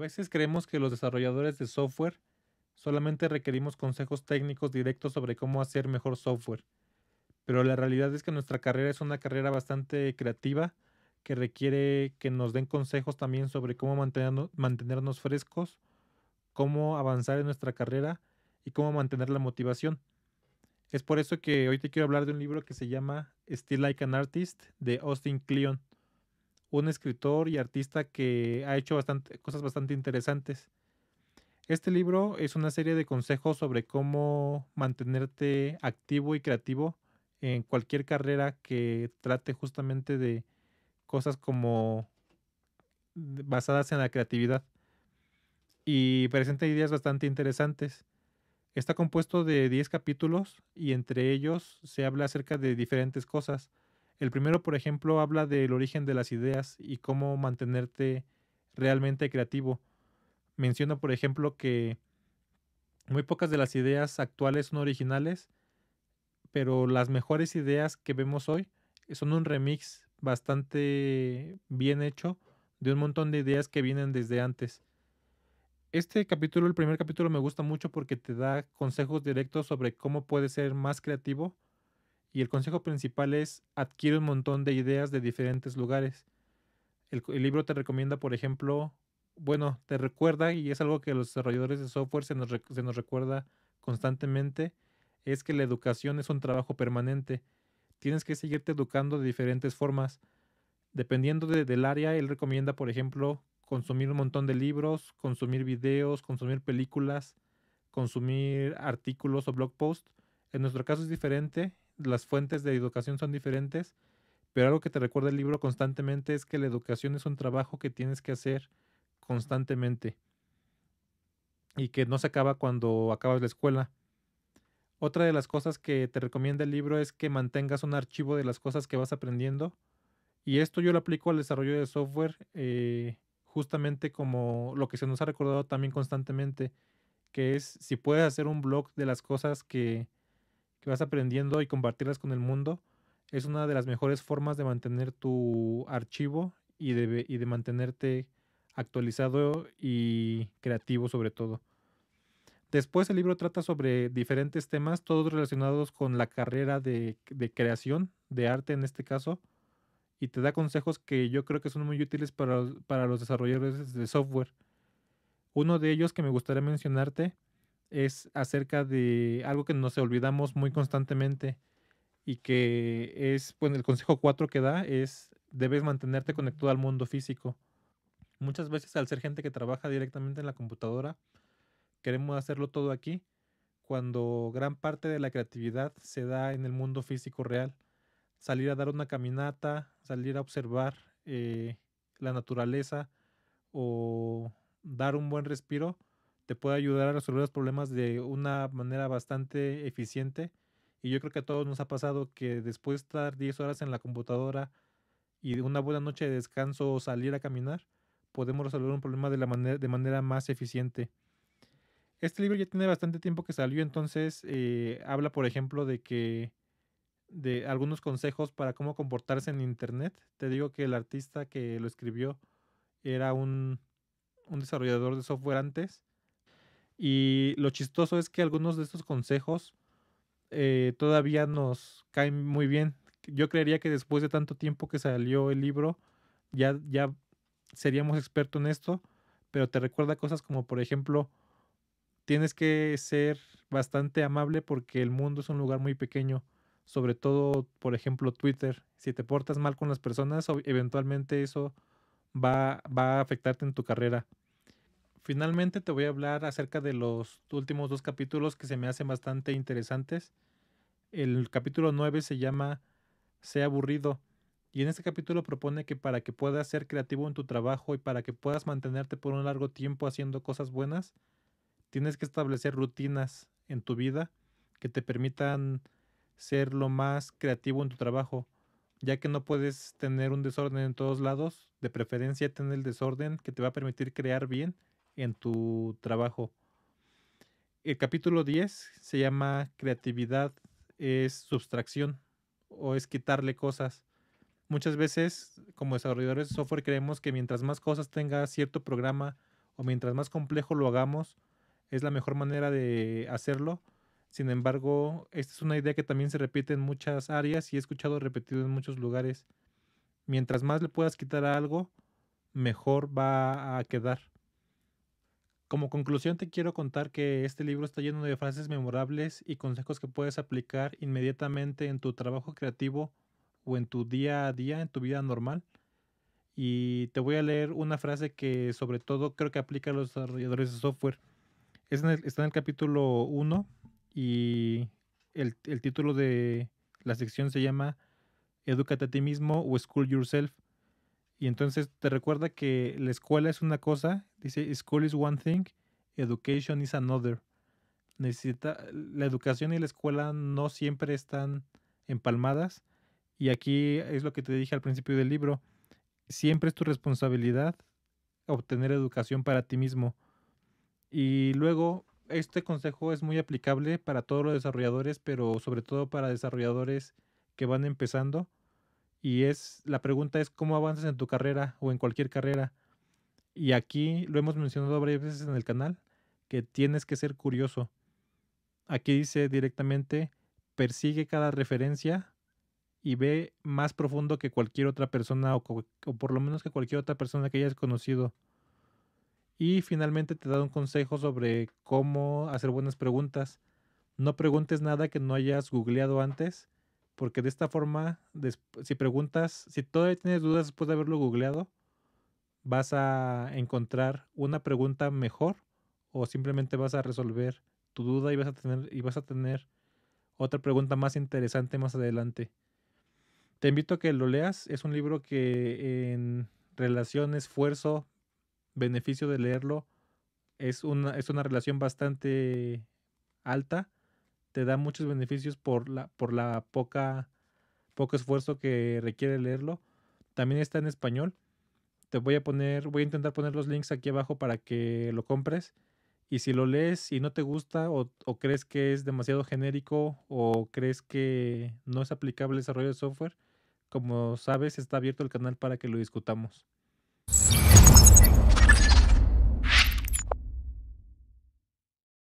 A veces creemos que los desarrolladores de software solamente requerimos consejos técnicos directos sobre cómo hacer mejor software, pero la realidad es que nuestra carrera es una carrera bastante creativa que requiere que nos den consejos también sobre cómo mantenernos, mantenernos frescos, cómo avanzar en nuestra carrera y cómo mantener la motivación. Es por eso que hoy te quiero hablar de un libro que se llama Still Like an Artist de Austin Kleon un escritor y artista que ha hecho bastante, cosas bastante interesantes. Este libro es una serie de consejos sobre cómo mantenerte activo y creativo en cualquier carrera que trate justamente de cosas como basadas en la creatividad y presenta ideas bastante interesantes. Está compuesto de 10 capítulos y entre ellos se habla acerca de diferentes cosas. El primero, por ejemplo, habla del origen de las ideas y cómo mantenerte realmente creativo. Menciona, por ejemplo, que muy pocas de las ideas actuales son originales, pero las mejores ideas que vemos hoy son un remix bastante bien hecho de un montón de ideas que vienen desde antes. Este capítulo, el primer capítulo, me gusta mucho porque te da consejos directos sobre cómo puedes ser más creativo y el consejo principal es adquiere un montón de ideas de diferentes lugares. El, libro te recomienda, por ejemplo, bueno, te recuerda, y es algo que los desarrolladores de software se nos, recuerda constantemente, es que la educación es un trabajo permanente. Tienes que seguirte educando de diferentes formas. Dependiendo del área, él recomienda, por ejemplo, consumir un montón de libros, consumir videos, consumir películas, consumir artículos o blog posts en nuestro caso es diferente, las fuentes de educación son diferentes, pero algo que te recuerda el libro constantemente es que la educación es un trabajo que tienes que hacer constantemente y que no se acaba cuando acabas la escuela. Otra de las cosas que te recomienda el libro es que mantengas un archivo de las cosas que vas aprendiendo y esto yo lo aplico al desarrollo de software eh, justamente como lo que se nos ha recordado también constantemente, que es si puedes hacer un blog de las cosas que, que vas aprendiendo y compartirlas con el mundo es una de las mejores formas de mantener tu archivo y de, mantenerte actualizado y creativo sobre todo. Después el libro trata sobre diferentes temas, todos relacionados con la carrera de, creación, de arte en este caso, y te da consejos que yo creo que son muy útiles para, para los desarrolladores de software. Uno de ellos que me gustaría mencionarte es acerca de algo que nos olvidamos muy constantemente y que es, bueno, el consejo 4 que da es, debes mantenerte conectado al mundo físico. Muchas veces al ser gente que trabaja directamente en la computadora, queremos hacerlo todo aquí, cuando gran parte de la creatividad se da en el mundo físico real. Salir a dar una caminata, salir a observar eh, la naturaleza o dar un buen respiro te puede ayudar a resolver los problemas de una manera bastante eficiente. Y yo creo que a todos nos ha pasado que después de estar 10 horas en la computadora y una buena noche de descanso o salir a caminar, podemos resolver un problema de, la manera, de manera más eficiente. Este libro ya tiene bastante tiempo que salió, entonces eh, habla, por ejemplo, de que de algunos consejos para cómo comportarse en Internet. Te digo que el artista que lo escribió era un, un desarrollador de software antes y lo chistoso es que algunos de estos consejos eh, todavía nos caen muy bien. Yo creería que después de tanto tiempo que salió el libro, ya, ya seríamos expertos en esto, pero te recuerda cosas como, por ejemplo, tienes que ser bastante amable porque el mundo es un lugar muy pequeño, sobre todo, por ejemplo, Twitter. Si te portas mal con las personas, eventualmente eso va, va a afectarte en tu carrera. Finalmente te voy a hablar acerca de los últimos dos capítulos que se me hacen bastante interesantes. El capítulo 9 se llama Sea aburrido y en este capítulo propone que para que puedas ser creativo en tu trabajo y para que puedas mantenerte por un largo tiempo haciendo cosas buenas, tienes que establecer rutinas en tu vida que te permitan ser lo más creativo en tu trabajo, ya que no puedes tener un desorden en todos lados, de preferencia tener el desorden que te va a permitir crear bien en tu trabajo. El capítulo 10 se llama Creatividad es sustracción o es quitarle cosas. Muchas veces, como desarrolladores de software, creemos que mientras más cosas tenga cierto programa o mientras más complejo lo hagamos, es la mejor manera de hacerlo. Sin embargo, esta es una idea que también se repite en muchas áreas y he escuchado repetido en muchos lugares. Mientras más le puedas quitar algo, mejor va a quedar. Como conclusión te quiero contar que este libro está lleno de frases memorables y consejos que puedes aplicar inmediatamente en tu trabajo creativo o en tu día a día, en tu vida normal. Y te voy a leer una frase que sobre todo creo que aplica a los desarrolladores de software. está en el capítulo 1 y el, el título de la sección se llama Educate a ti mismo o School Yourself. Y entonces te recuerda que la escuela es una cosa, dice, school is one thing, education is another. Necesita, la educación y la escuela no siempre están empalmadas. Y aquí es lo que te dije al principio del libro, siempre es tu responsabilidad obtener educación para ti mismo. Y luego, este consejo es muy aplicable para todos los desarrolladores, pero sobre todo para desarrolladores que van empezando y es, la pregunta es cómo avanzas en tu carrera o en cualquier carrera. Y aquí lo hemos mencionado varias veces en el canal, que tienes que ser curioso. Aquí dice directamente, persigue cada referencia y ve más profundo que cualquier otra persona o, o por lo menos que cualquier otra persona que hayas conocido. Y finalmente te da un consejo sobre cómo hacer buenas preguntas. No preguntes nada que no hayas googleado antes porque de esta forma, si preguntas, si todavía tienes dudas después de haberlo googleado, vas a encontrar una pregunta mejor o simplemente vas a resolver tu duda y vas a tener, y vas a tener otra pregunta más interesante más adelante. Te invito a que lo leas. Es un libro que en relación esfuerzo, beneficio de leerlo, es es una relación bastante alta te da muchos beneficios por la, por la poca, poco esfuerzo que requiere leerlo. También está en español. Te voy a poner, voy a intentar poner los links aquí abajo para que lo compres. Y si lo lees y no te gusta o, o crees que es demasiado genérico o crees que no es aplicable el desarrollo de software, como sabes, está abierto el canal para que lo discutamos.